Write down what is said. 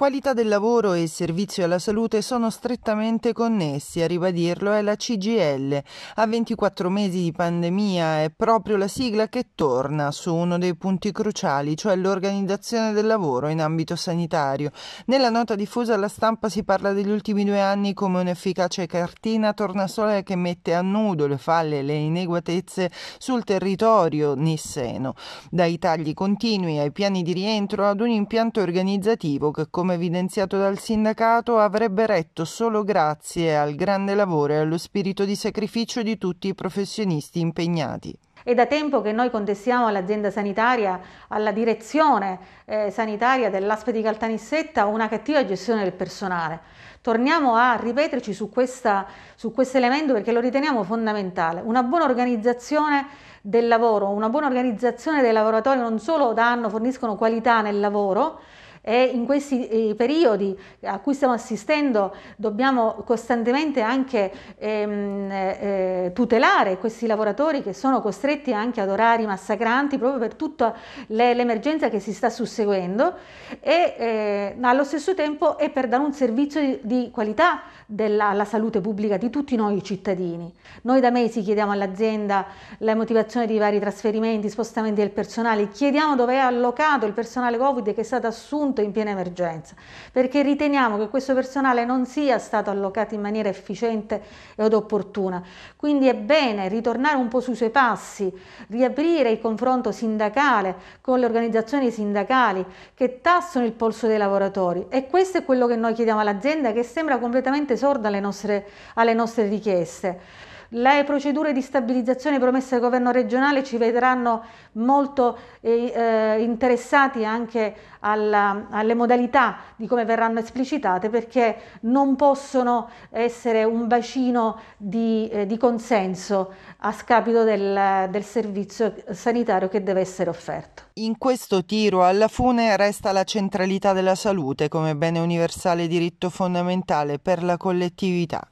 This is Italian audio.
Qualità del lavoro e servizio alla salute sono strettamente connessi, a ribadirlo è la CGL. A 24 mesi di pandemia è proprio la sigla che torna su uno dei punti cruciali, cioè l'organizzazione del lavoro in ambito sanitario. Nella nota diffusa alla stampa si parla degli ultimi due anni come un'efficace cartina tornasole che mette a nudo le falle e le ineguatezze sul territorio nisseno. Dai tagli continui ai piani di rientro ad un impianto organizzativo che, come come evidenziato dal sindacato, avrebbe retto solo grazie al grande lavoro e allo spirito di sacrificio di tutti i professionisti impegnati. È da tempo che noi contestiamo all'azienda sanitaria, alla direzione eh, sanitaria dell'ASPE di Caltanissetta una cattiva gestione del personale. Torniamo a ripeterci su, questa, su questo elemento perché lo riteniamo fondamentale. Una buona organizzazione del lavoro, una buona organizzazione dei lavoratori non solo danno, forniscono qualità nel lavoro, e in questi eh, periodi a cui stiamo assistendo dobbiamo costantemente anche ehm, eh, tutelare questi lavoratori che sono costretti anche ad orari massacranti proprio per tutta l'emergenza che si sta susseguendo e eh, allo stesso tempo è per dare un servizio di, di qualità della, alla salute pubblica di tutti noi cittadini. Noi da mesi chiediamo all'azienda la motivazione di vari trasferimenti, spostamenti del personale, chiediamo dove è allocato il personale Covid che è stato assunto assunto in piena emergenza, perché riteniamo che questo personale non sia stato allocato in maniera efficiente ed opportuna. Quindi è bene ritornare un po' sui suoi passi, riaprire il confronto sindacale con le organizzazioni sindacali che tassano il polso dei lavoratori e questo è quello che noi chiediamo all'azienda che sembra completamente sorda alle nostre, alle nostre richieste. Le procedure di stabilizzazione promesse dal governo regionale ci vedranno molto eh, eh, interessati anche alla, alle modalità di come verranno esplicitate perché non possono essere un bacino di, eh, di consenso a scapito del, del servizio sanitario che deve essere offerto. In questo tiro alla fune resta la centralità della salute come bene universale diritto fondamentale per la collettività.